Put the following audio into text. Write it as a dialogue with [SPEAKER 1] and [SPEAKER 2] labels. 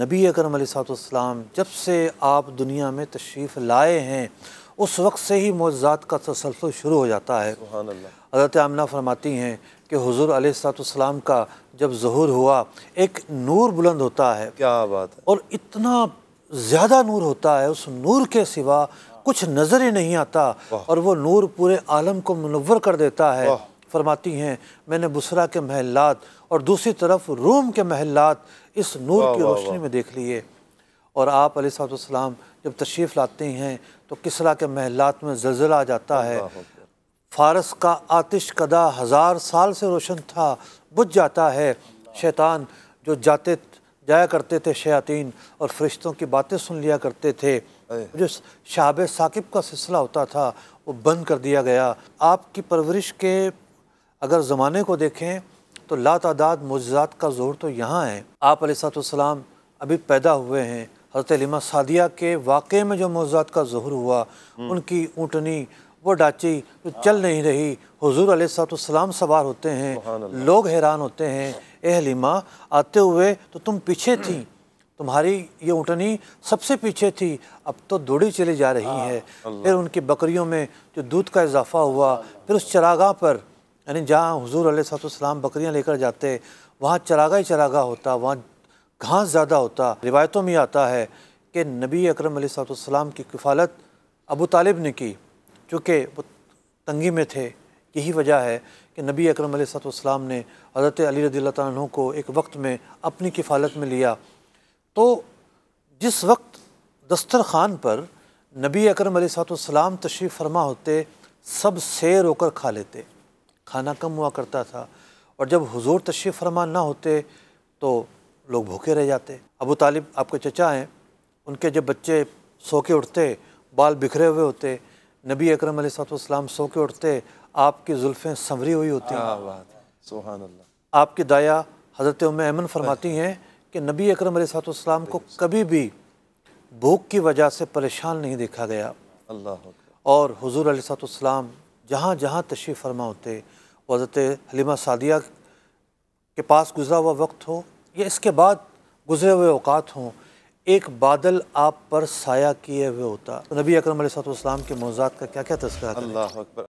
[SPEAKER 1] नबी अकरम सलाम जब से आप दुनिया में तशरीफ़ लाए हैं उस वक्त से ही मोज़ात का तसलसल शुरू हो जाता है हज़रत आमना फरमाती हैं कि हजूर सलाम का जब जहूर हुआ एक नूर बुलंद होता है क्या बात है और इतना ज़्यादा नूर होता है उस नूर के सिवा कुछ नज़र ही नहीं आता और वो नूर पूरे आलम को मनवर कर देता है फरमाती हैं मैंने बुसरा के महलात और दूसरी तरफ रूम के महलात इस नूर की रोशनी में देख लिए और आप सलाम जब तशरीफ़ लाते हैं तो किसरा के महलात में जलजला आ जाता है फारस का आतिश कदा हज़ार साल से रोशन था बुझ जाता है शैतान जो जाते जाया करते थे शयातीन और फरिश्तों की बातें सुन लिया करते थे जो शाब साकिब का सिलसिला होता था वो बंद कर दिया गया आपकी परवरिश के अगर ज़माने को देखें तो ला तादाद मुजात का ज़ोर तो यहाँ है आप सलाम अभी पैदा हुए हैं हज़रत लिमा सादिया के वाक़े में जो मुजजात का जोर हुआ हम्म। उनकी ऊँटनी वो डाची जो तो चल नहीं रही हजूर सलाम सवार होते हैं लोग हैरान होते हैं ए हलीमा आते हुए तो तुम पीछे थी तुम्हारी ये ऊँटनी सबसे पीछे थी अब तो दौड़ी चली जा रही है हाँ, फिर उनकी बकरियों में जो दूध का इजाफा हुआ फिर उस चरागाह पर यानी जहाँ हजूर सलाम बकरियाँ लेकर जाते वहाँ चरागा ही चरागा होता वहाँ घास ज़्यादा होता रिवायतों में आता है कि नबी अकरम सलाम की किफ़ालत अबू तालिब ने की चूँकि वो तंगी में थे यही वजह है कि नबी अकरम सलाम ने हज़रत अली रदी तु को एक वक्त में अपनी किफ़ालत में लिया तो जिस वक्त दस्तर खान पर नबी अकरम सलाम तशरीफ़ फरमा होते सब शेर होकर खा लेते खाना कम हुआ करता था और जब हुजूर तशरीफ़ फरमा ना होते तो लोग भूखे रह जाते अबू तालिब आपके चचा हैं उनके जब बच्चे सो के उठते बाल बिखरे हुए होते नबी अकरम सलाम सो के उठते आपकी जुल्फ़ें संवरी हुई होती हैं आपकी दाया हज़रत उम अमन फरमाती अच्छा। हैं कि नबी अकरम सलाम को कभी भी भूख की वजह से परेशान नहीं देखा गया अल्लाह और हजूर सलाम जहाँ जहाँ तशरीफ़ फरमा होते वज़रत हलीमा सादिया के पास गुजरा हुआ वक्त हो या इसके बाद गुजरे हुए अवकात हों एक बादल आप पर साया किए हुए होता तो नबी अक्रम सलाम के मौजात का क्या क्या तस्करा